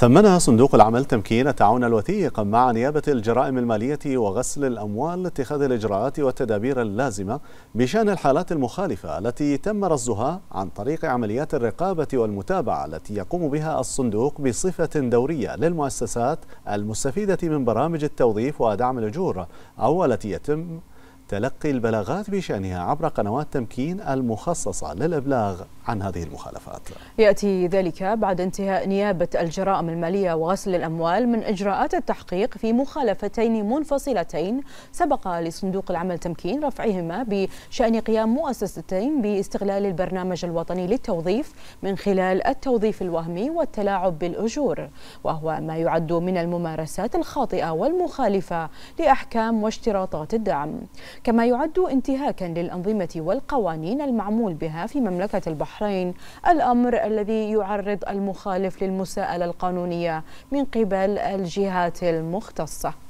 ثمنها صندوق العمل تمكين التعاون الوثيق مع نيابة الجرائم المالية وغسل الأموال لاتخاذ الإجراءات والتدابير اللازمة بشأن الحالات المخالفة التي تم رصدها عن طريق عمليات الرقابة والمتابعة التي يقوم بها الصندوق بصفة دورية للمؤسسات المستفيدة من برامج التوظيف ودعم الأجور أو التي يتم تلقي البلاغات بشأنها عبر قنوات تمكين المخصصة للإبلاغ عن هذه المخالفات يأتي ذلك بعد انتهاء نيابة الجرائم المالية وغسل الأموال من إجراءات التحقيق في مخالفتين منفصلتين سبق لصندوق العمل تمكين رفعهما بشأن قيام مؤسستين باستغلال البرنامج الوطني للتوظيف من خلال التوظيف الوهمي والتلاعب بالأجور وهو ما يعد من الممارسات الخاطئة والمخالفة لأحكام واشتراطات الدعم كما يعد انتهاكا للأنظمة والقوانين المعمول بها في مملكة البحرين الأمر الذي يعرض المخالف للمساءلة القانونية من قبل الجهات المختصة